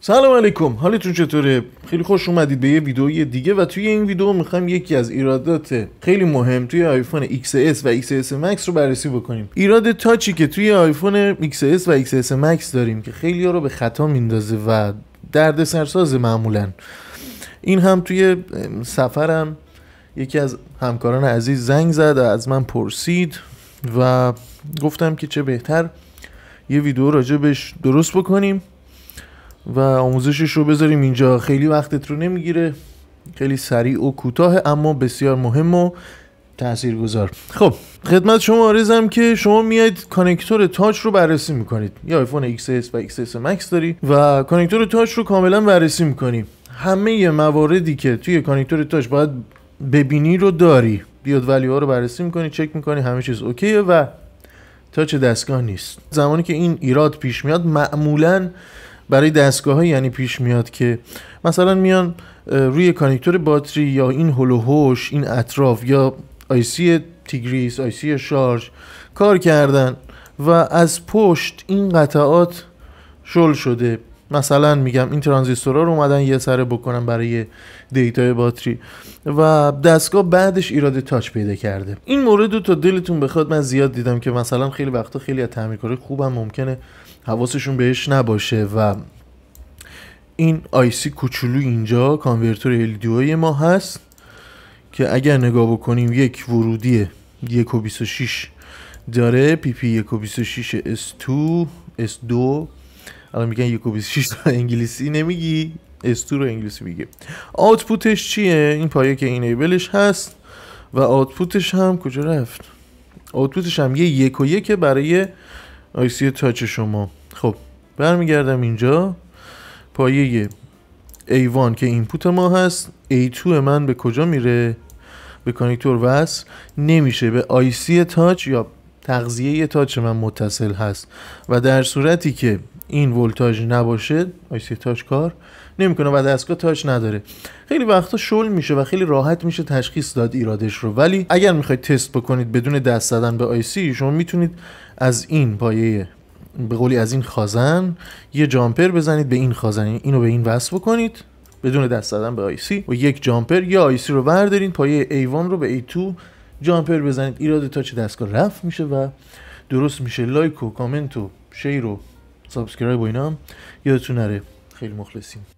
سلام علیکم حالتون چطوره خیلی خوش اومدید به یه ویدیوی دیگه و توی این ویدیو میخوام یکی از ایرادات خیلی مهم توی آیفون XS و XS Max رو بررسی بکنیم ایراد تاچی که توی آیفون XS و XS Max داریم که خیلی ها رو به خطا میندازه و درد سرساز معمولا این هم توی سفرم یکی از همکاران عزیز زنگ زد و از من پرسید و گفتم که چه بهتر یه ویدیو راجبش درست بکنیم و آموزشش رو بذاریم اینجا خیلی وقتت رو نمیگیره خیلی سریع و کوتاه اما بسیار مهم و تأثیر گذار خب خدمت شما آرزم که شما میاید کانکتور تاچ رو بررسی میکنید یا آیفون XS و XS Max داری و کانکتور تاچ رو کاملا بررسی میکنی همه مواردی که توی کانکتور تاچ باید ببینی رو داری بیاد ولیوها ها رو بررسی میکنی چک میکنی همه چیز اوکیه و تاچ دستگاه نیست زمانی که این ایراد پیش میاد معمولا برای دستگاه یعنی پیش میاد که مثلا میان روی کانکتور باتری یا این هلوهوش این اطراف یا آیسی تیگریس آیسی شارژ کار کردن و از پشت این قطعات شل شده مثلا میگم این ترانزیستور رو اومدن یه سره بکنم برای دیتای باتری و دستگاه بعدش ایراد تاچ پیدا کرده این مورد رو تا دلتون بخواد من زیاد دیدم که مثلا خیلی وقتا خیلی از خوب خوبم ممکنه حواسشون بهش نباشه و این آیسی کوچولو اینجا کانورتور الدیوی ما هست که اگر نگاه بکنیم یک ورودی یک و 26 داره پی پی 1 و 26 S2 2 الان میگن یک و انگلیسی نمیگی استو انگلیسی میگه آتپوتش چیه این پایه که این ایبلش هست و آتپوتش هم کجا رفت آتپوتش هم یه یک و یک برای آیسی تاچ شما خب برمیگردم اینجا پایه A1 که اینپوت ما هست A2 من به کجا میره به کانکتور وصل نمیشه به آیسی تاچ یا تغذیه تاچ من متصل هست و در صورتی که این ولتاژ نباشه آیسی تاچ کار نمیکنه و دستگاه تاچ نداره خیلی وقتا شل میشه و خیلی راحت میشه تشخیص داد ایرادش رو ولی اگر میخواید تست بکنید بدون دست زدن به آیسی شما میتونید از این پایه به قولی از این خازن یه جامپر بزنید به این خازن اینو به این وصل بکنید بدون دست زدن به آیسی و یک جامپر یا آیسی رو بردارین پایه ایوان رو به A2 جامپر بزنید ایراد تاچ دستگاه رفت میشه و درست میشه لایک و کامنت و شیر سابسکرایب و اینا هم یادتون نره خیلی مخلصیم